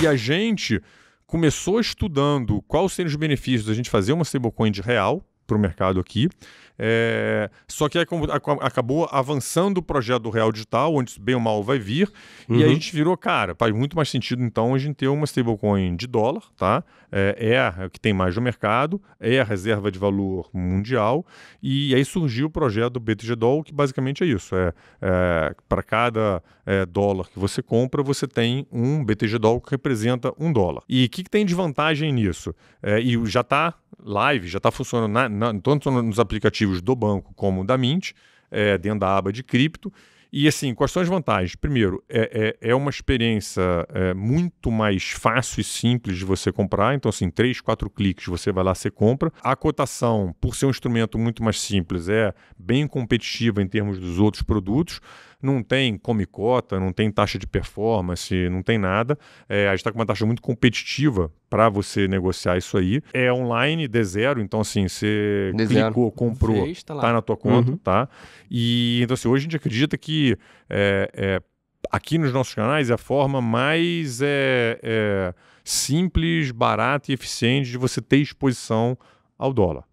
E a gente começou estudando quais seriam os benefícios da gente fazer uma stablecoin de real, para o mercado aqui. É... Só que aí, acabou avançando o projeto do Real Digital, onde bem ou mal vai vir. Uhum. E aí uhum. a gente virou, cara, faz muito mais sentido então a gente ter uma stablecoin de dólar, tá? É, é a é que tem mais no mercado, é a reserva de valor mundial. E aí surgiu o projeto do BTG Doll, que basicamente é isso: é, é para cada é, dólar que você compra, você tem um BTG Doll que representa um dólar. E o que, que, tem de vantagem nisso? É, e já está live, já está funcionando na, na, tanto nos aplicativos do banco como da Mint, é, dentro da aba de cripto. E assim, quais são as vantagens? Primeiro, é, é, é uma experiência é, muito mais fácil e simples de você comprar. Então, assim, três, quatro cliques você vai lá, você compra. A cotação, por ser um instrumento muito mais simples, é bem competitiva em termos dos outros produtos não tem comicota, não tem taxa de performance, não tem nada. É, a gente está com uma taxa muito competitiva para você negociar isso aí. É online, de zero, então assim, você clicou, comprou, está tá, na tua conta, uhum. tá? E então assim, hoje a gente acredita que é, é, aqui nos nossos canais é a forma mais é, é, simples, barata e eficiente de você ter exposição ao dólar.